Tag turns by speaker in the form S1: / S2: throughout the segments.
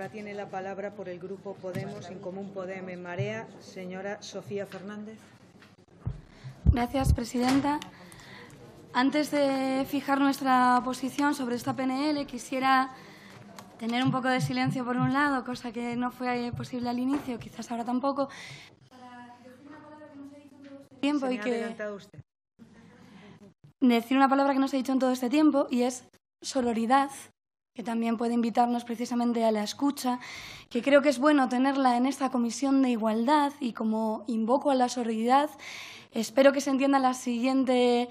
S1: Ahora tiene la palabra por el Grupo Podemos, en Común Podemos, en Marea, señora Sofía Fernández. Gracias, presidenta. Antes de fijar nuestra posición sobre esta PNL, quisiera tener un poco de silencio por un lado, cosa que no fue posible al inicio, quizás ahora tampoco. Para decir una palabra que ha dicho en todo este tiempo y usted. decir una palabra que no se ha dicho en todo este tiempo y es sororidad, que también puede invitarnos precisamente a la escucha, que creo que es bueno tenerla en esta comisión de igualdad y como invoco a la sororidad, espero que se entienda la siguiente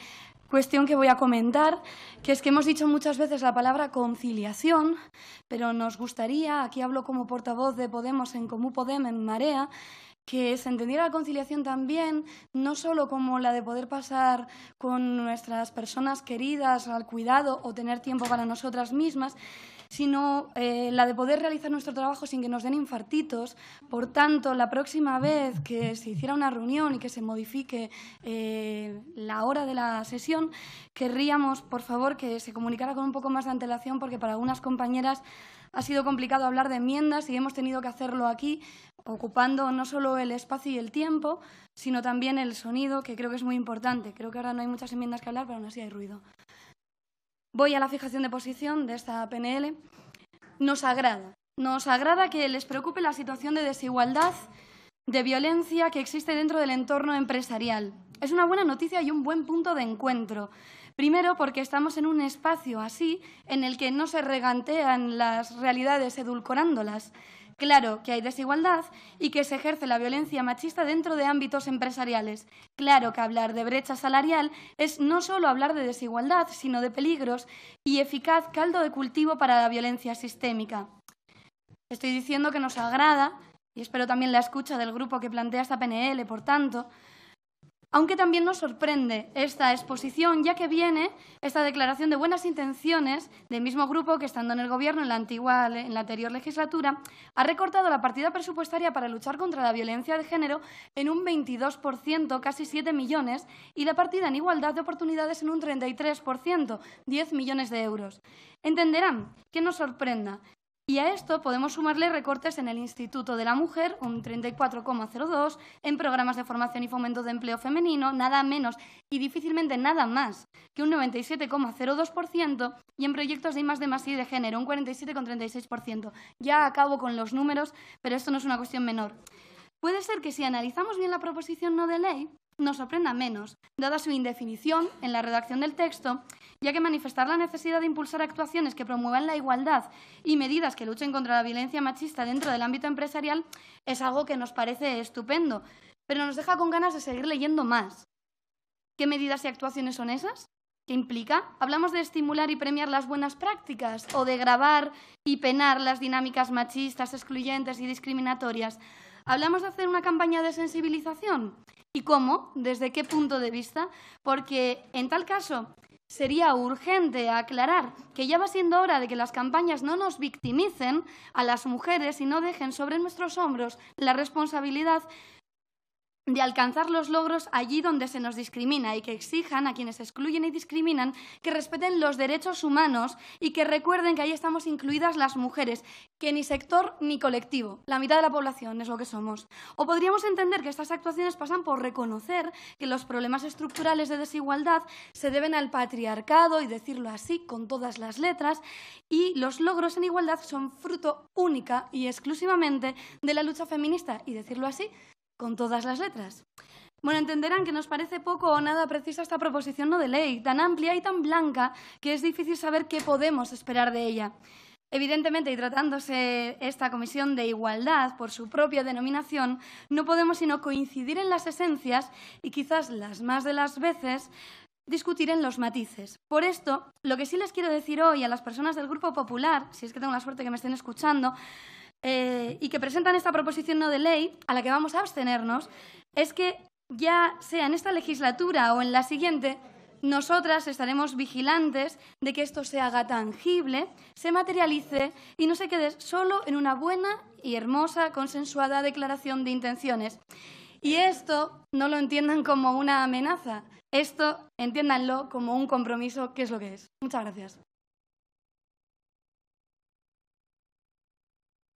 S1: cuestión que voy a comentar, que es que hemos dicho muchas veces la palabra conciliación, pero nos gustaría, aquí hablo como portavoz de Podemos en Comú Podem en Marea, que se entendiera la conciliación también, no solo como la de poder pasar con nuestras personas queridas al cuidado o tener tiempo para nosotras mismas, sino eh, la de poder realizar nuestro trabajo sin que nos den infartitos. Por tanto, la próxima vez que se hiciera una reunión y que se modifique eh, la hora de la sesión, querríamos, por favor, que se comunicara con un poco más de antelación, porque para algunas compañeras ha sido complicado hablar de enmiendas y hemos tenido que hacerlo aquí, ocupando no solo el espacio y el tiempo, sino también el sonido, que creo que es muy importante. Creo que ahora no hay muchas enmiendas que hablar, pero aún así hay ruido. Voy a la fijación de posición de esta PNL. Nos agrada. Nos agrada que les preocupe la situación de desigualdad, de violencia que existe dentro del entorno empresarial. Es una buena noticia y un buen punto de encuentro. Primero, porque estamos en un espacio así en el que no se regantean las realidades edulcorándolas. Claro que hay desigualdad y que se ejerce la violencia machista dentro de ámbitos empresariales. Claro que hablar de brecha salarial es no solo hablar de desigualdad, sino de peligros y eficaz caldo de cultivo para la violencia sistémica. Estoy diciendo que nos agrada, y espero también la escucha del grupo que plantea esta PNL, por tanto, aunque también nos sorprende esta exposición, ya que viene esta declaración de buenas intenciones del mismo grupo que, estando en el Gobierno en la, anterior legislatura, ha recortado la partida presupuestaria para luchar contra la violencia de género en un 22%, casi 7 millones, y la partida en igualdad de oportunidades en un 33%, 10 millones de euros. Entenderán que nos sorprenda y a esto podemos sumarle recortes en el Instituto de la Mujer, un 34,02, en programas de formación y fomento de empleo femenino, nada menos y difícilmente nada más que un 97,02%, y en proyectos de I, de más de género, un 47,36%. Ya acabo con los números, pero esto no es una cuestión menor. Puede ser que si analizamos bien la proposición no de ley, nos sorprenda menos, dada su indefinición en la redacción del texto, ya que manifestar la necesidad de impulsar actuaciones que promuevan la igualdad y medidas que luchen contra la violencia machista dentro del ámbito empresarial es algo que nos parece estupendo, pero nos deja con ganas de seguir leyendo más. ¿Qué medidas y actuaciones son esas? ¿Qué implica? ¿Hablamos de estimular y premiar las buenas prácticas o de grabar y penar las dinámicas machistas, excluyentes y discriminatorias? Hablamos de hacer una campaña de sensibilización. ¿Y cómo? ¿Desde qué punto de vista? Porque en tal caso sería urgente aclarar que ya va siendo hora de que las campañas no nos victimicen a las mujeres y no dejen sobre nuestros hombros la responsabilidad de alcanzar los logros allí donde se nos discrimina y que exijan a quienes excluyen y discriminan que respeten los derechos humanos y que recuerden que ahí estamos incluidas las mujeres, que ni sector ni colectivo, la mitad de la población es lo que somos. O podríamos entender que estas actuaciones pasan por reconocer que los problemas estructurales de desigualdad se deben al patriarcado, y decirlo así con todas las letras, y los logros en igualdad son fruto única y exclusivamente de la lucha feminista, y decirlo así con todas las letras. Bueno, entenderán que nos parece poco o nada precisa esta proposición no de ley, tan amplia y tan blanca que es difícil saber qué podemos esperar de ella. Evidentemente, y tratándose esta comisión de igualdad por su propia denominación, no podemos sino coincidir en las esencias y quizás las más de las veces discutir en los matices. Por esto, lo que sí les quiero decir hoy a las personas del Grupo Popular, si es que tengo la suerte que me estén escuchando, eh, y que presentan esta proposición no de ley a la que vamos a abstenernos es que ya sea en esta legislatura o en la siguiente, nosotras estaremos vigilantes de que esto se haga tangible, se materialice y no se quede solo en una buena y hermosa consensuada declaración de intenciones. Y esto no lo entiendan como una amenaza, esto entiéndanlo como un compromiso, que es lo que es. Muchas gracias.